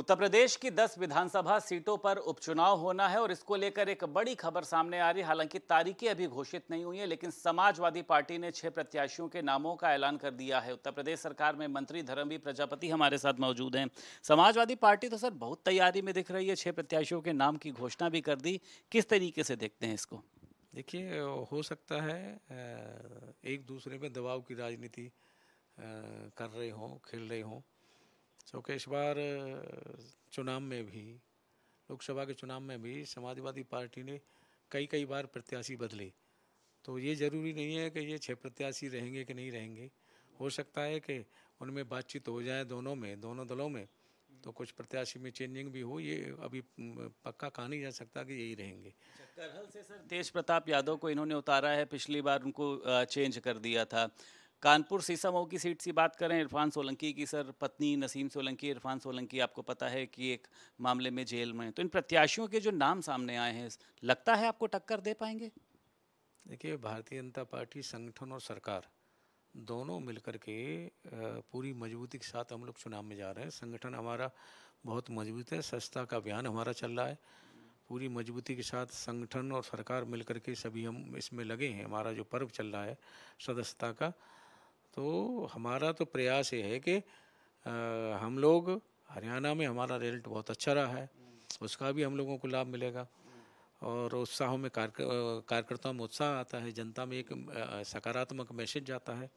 उत्तर प्रदेश की 10 विधानसभा सीटों पर उपचुनाव होना है और इसको लेकर एक बड़ी खबर सामने आ रही हालांकि तारीखें अभी घोषित नहीं हुई है लेकिन समाजवादी पार्टी ने छह प्रत्याशियों के नामों का ऐलान कर दिया है उत्तर प्रदेश सरकार में मंत्री धर्मवीर प्रजापति हमारे साथ मौजूद हैं समाजवादी पार्टी तो सर बहुत तैयारी में दिख रही है छह प्रत्याशियों के नाम की घोषणा भी कर दी किस तरीके से देखते हैं इसको देखिए हो सकता है एक दूसरे पर दबाव की राजनीति कर रहे हों खेल रहे हों क्योंकि इस बार चुनाव में भी लोकसभा के चुनाव में भी समाजवादी पार्टी ने कई कई बार प्रत्याशी बदले तो ये ज़रूरी नहीं है कि ये छह प्रत्याशी रहेंगे कि नहीं रहेंगे हो सकता है कि उनमें बातचीत हो जाए दोनों में दोनों दलों में तो कुछ प्रत्याशी में चेंजिंग भी हो ये अभी पक्का कहा नहीं जा सकता कि यही रहेंगे करहल से सर तेज प्रताप यादव को इन्होंने उतारा है पिछली बार उनको चेंज कर दिया था कानपुर सीसामऊ की सीट से बात करें इरफान सोलंकी की सर पत्नी नसीम सोलंकी इरफान सोलंकी आपको पता है कि एक मामले में जेल में तो इन प्रत्याशियों के जो नाम सामने आए हैं लगता है आपको टक्कर दे पाएंगे देखिए भारतीय जनता पार्टी संगठन और सरकार दोनों मिलकर के पूरी मजबूती के साथ हम लोग चुनाव में जा रहे हैं संगठन हमारा बहुत मजबूत है सस्ता का अभियान हमारा चल रहा है पूरी मजबूती के साथ संगठन और सरकार मिलकर के सभी हम इसमें लगे हैं हमारा जो पर्व चल रहा है सदस्यता का तो हमारा तो प्रयास ये है कि हम लोग हरियाणा में हमारा रिजल्ट बहुत अच्छा रहा है उसका भी हम लोगों को लाभ मिलेगा और उत्साहों में कार्यकर्ताओं में उत्साह आता है जनता में एक सकारात्मक मैसेज जाता है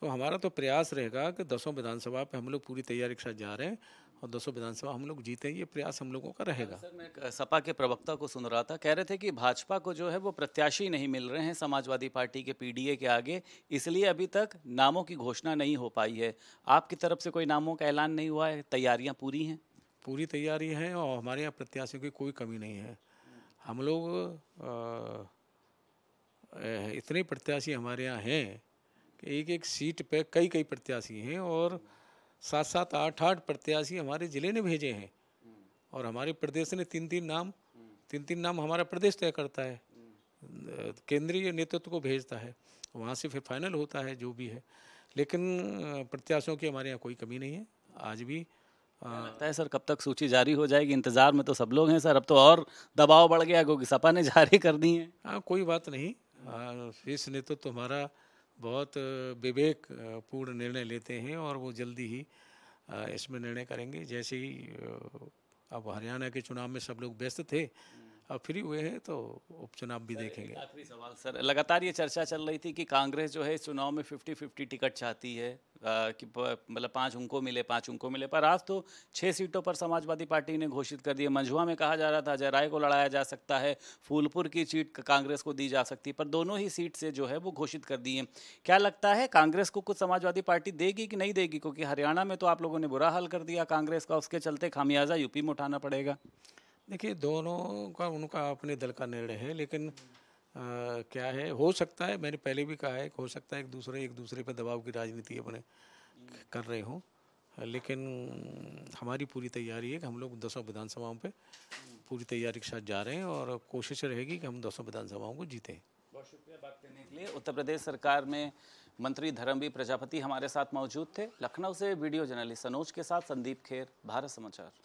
तो हमारा तो प्रयास रहेगा कि दसों विधानसभा पे हम लोग पूरी तैयारी के साथ जा रहे हैं और दो विधानसभा हम लोग जीते ये प्रयास हम लोगों का रहेगा सर मैं सपा के प्रवक्ता को सुन रहा था कह रहे थे कि भाजपा को जो है वो प्रत्याशी नहीं मिल रहे हैं समाजवादी पार्टी के पीडीए के आगे इसलिए अभी तक नामों की घोषणा नहीं हो पाई है आपकी तरफ से कोई नामों का ऐलान नहीं हुआ है तैयारियाँ पूरी हैं पूरी तैयारी है और हमारे यहाँ प्रत्याशियों की कोई कमी नहीं है हम लोग इतने प्रत्याशी हमारे यहाँ हैं कि एक एक सीट पे कई कई प्रत्याशी हैं और सात सात आठ आठ प्रत्याशी हमारे ज़िले ने भेजे हैं और हमारे प्रदेश ने तीन तीन नाम तीन तीन नाम हमारा प्रदेश तय करता है केंद्रीय नेतृत्व को भेजता है वहाँ से फिर फाइनल होता है जो भी है लेकिन प्रत्याशियों की हमारे यहाँ कोई कमी नहीं है आज भी लगता है सर कब तक सूची जारी हो जाएगी इंतज़ार में तो सब लोग हैं सर अब तो और दबाव बढ़ गया क्योंकि सपा ने जारी कर दी है हाँ कोई बात नहीं शीर्ष नेतृत्व तो हमारा बहुत विवेक पूर्ण निर्णय लेते हैं और वो जल्दी ही इसमें निर्णय करेंगे जैसे ही अब हरियाणा के चुनाव में सब लोग व्यस्त थे अब फ्री हुए हैं तो उपचुनाव भी देखेंगे आखिरी सवाल सर लगातार ये चर्चा चल रही थी कि कांग्रेस जो है इस चुनाव में फिफ्टी फिफ्टी टिकट चाहती है आ, कि मतलब पाँच उनको मिले पाँच उनको मिले पर आज तो छः सीटों पर समाजवादी पार्टी ने घोषित कर दिया मंझुआ में कहा जा रहा था जयराय को लड़ाया जा सकता है फूलपुर की सीट कांग्रेस को दी जा सकती है पर दोनों ही सीट से जो है वो घोषित कर दिए क्या लगता है कांग्रेस को कुछ समाजवादी पार्टी देगी कि नहीं देगी क्योंकि हरियाणा में तो आप लोगों ने बुरा हाल कर दिया कांग्रेस का उसके चलते खामियाजा यूपी में उठाना पड़ेगा देखिए दोनों का उनका अपने दल का निर्णय है लेकिन आ, क्या है हो सकता है मैंने पहले भी कहा है हो सकता है एक दूसरे एक दूसरे पर दबाव की राजनीति अपने कर रहे हों लेकिन हमारी पूरी तैयारी है कि हम लोग दसों विधानसभाओं पे पूरी तैयारी के साथ जा रहे हैं और कोशिश रहेगी कि हम दसों विधानसभाओं को जीतें बहुत शुक्रिया बात करने के लिए उत्तर प्रदेश सरकार में मंत्री धर्मवीर प्रजापति हमारे साथ मौजूद थे लखनऊ से वीडियो जर्नलिस्ट सनोज के साथ संदीप खेर भारत समाचार